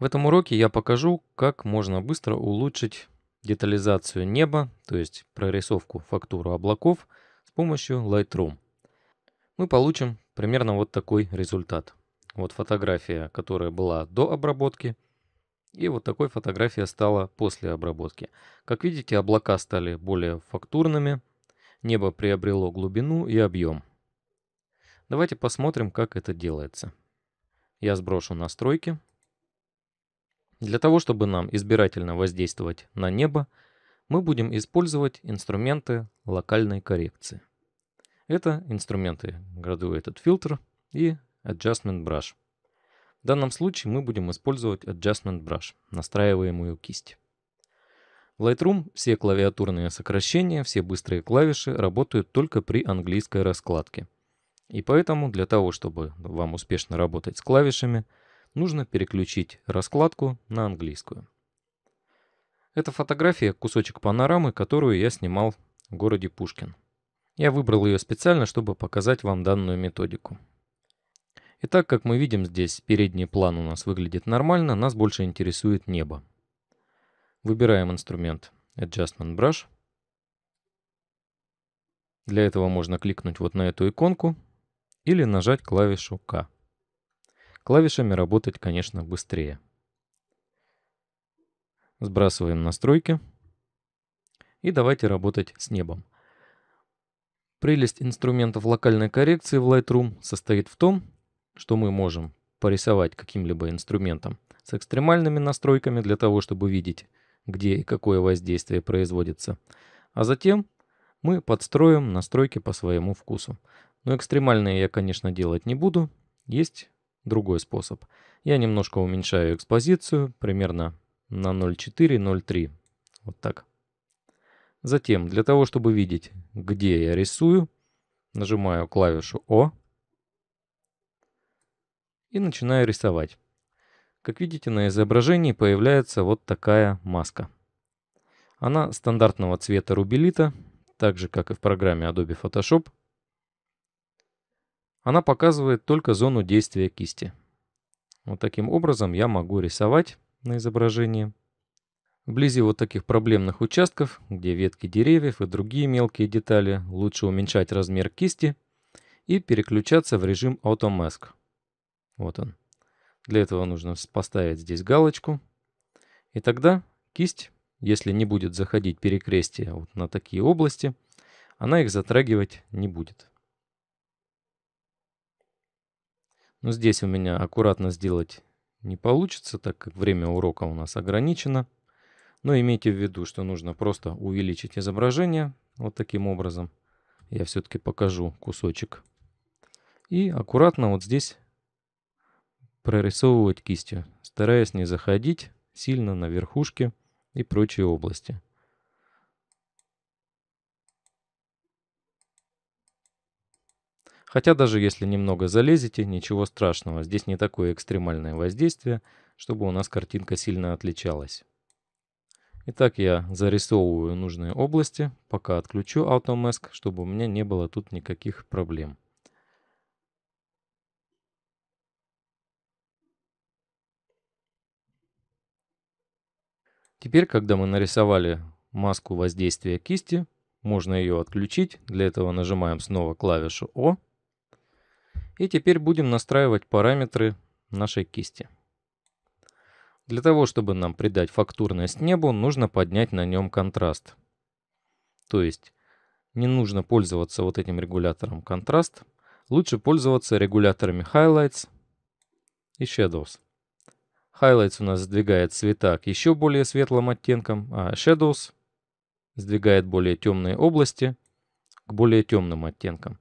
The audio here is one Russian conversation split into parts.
В этом уроке я покажу, как можно быстро улучшить детализацию неба, то есть прорисовку фактуру облаков с помощью Lightroom. Мы получим примерно вот такой результат. Вот фотография, которая была до обработки, и вот такой фотография стала после обработки. Как видите, облака стали более фактурными, небо приобрело глубину и объем. Давайте посмотрим, как это делается. Я сброшу настройки для того, чтобы нам избирательно воздействовать на небо, мы будем использовать инструменты локальной коррекции. Это инструменты Graduated Filter и Adjustment Brush. В данном случае мы будем использовать Adjustment Brush, настраиваемую кисть. В Lightroom все клавиатурные сокращения, все быстрые клавиши работают только при английской раскладке. И поэтому для того, чтобы вам успешно работать с клавишами – нужно переключить раскладку на английскую. Это фотография, кусочек панорамы, которую я снимал в городе Пушкин. Я выбрал ее специально, чтобы показать вам данную методику. Итак, как мы видим здесь, передний план у нас выглядит нормально, нас больше интересует небо. Выбираем инструмент Adjustment Brush. Для этого можно кликнуть вот на эту иконку или нажать клавишу К. Клавишами работать, конечно, быстрее. Сбрасываем настройки. И давайте работать с небом. Прелесть инструментов локальной коррекции в Lightroom состоит в том, что мы можем порисовать каким-либо инструментом с экстремальными настройками для того, чтобы видеть, где и какое воздействие производится. А затем мы подстроим настройки по своему вкусу. Но экстремальные я, конечно, делать не буду. Есть Другой способ. Я немножко уменьшаю экспозицию, примерно на 0,4-0,3. Вот так. Затем, для того, чтобы видеть, где я рисую, нажимаю клавишу О и начинаю рисовать. Как видите, на изображении появляется вот такая маска. Она стандартного цвета рубелита, так же, как и в программе Adobe Photoshop, она показывает только зону действия кисти. Вот таким образом я могу рисовать на изображении. Вблизи вот таких проблемных участков, где ветки деревьев и другие мелкие детали, лучше уменьшать размер кисти и переключаться в режим Automask. Вот он. Для этого нужно поставить здесь галочку. И тогда кисть, если не будет заходить перекрестие вот на такие области, она их затрагивать не будет. Но ну, здесь у меня аккуратно сделать не получится, так как время урока у нас ограничено. Но имейте в виду, что нужно просто увеличить изображение вот таким образом. Я все-таки покажу кусочек. И аккуратно вот здесь прорисовывать кистью, стараясь не заходить сильно на верхушки и прочие области. Хотя даже если немного залезете, ничего страшного, здесь не такое экстремальное воздействие, чтобы у нас картинка сильно отличалась. Итак, я зарисовываю нужные области, пока отключу Automask, чтобы у меня не было тут никаких проблем. Теперь, когда мы нарисовали маску воздействия кисти, можно ее отключить. Для этого нажимаем снова клавишу О и теперь будем настраивать параметры нашей кисти. Для того, чтобы нам придать фактурность небу, нужно поднять на нем контраст. То есть не нужно пользоваться вот этим регулятором контраст, лучше пользоваться регуляторами Highlights и Shadows. Highlights у нас сдвигает цвета к еще более светлым оттенкам, а Shadows сдвигает более темные области к более темным оттенкам.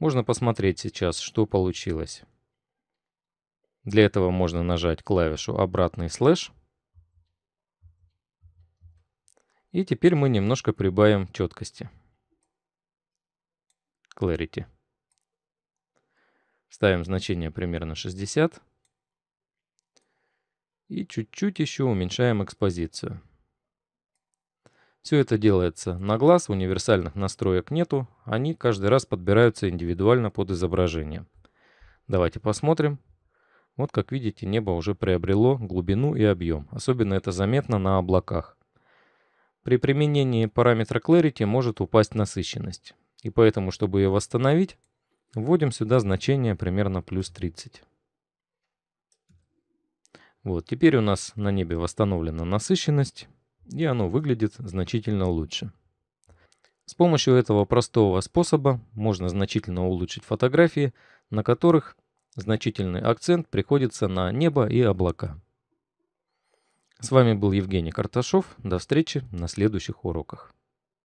Можно посмотреть сейчас, что получилось. Для этого можно нажать клавишу «Обратный слэш». И теперь мы немножко прибавим четкости. Clarity. Ставим значение примерно 60. И чуть-чуть еще уменьшаем экспозицию. Все это делается на глаз, универсальных настроек нету, они каждый раз подбираются индивидуально под изображение. Давайте посмотрим. Вот как видите, небо уже приобрело глубину и объем, особенно это заметно на облаках. При применении параметра Clarity может упасть насыщенность, и поэтому, чтобы ее восстановить, вводим сюда значение примерно плюс 30. Вот, теперь у нас на небе восстановлена насыщенность и оно выглядит значительно лучше. С помощью этого простого способа можно значительно улучшить фотографии, на которых значительный акцент приходится на небо и облака. С вами был Евгений Карташов. До встречи на следующих уроках.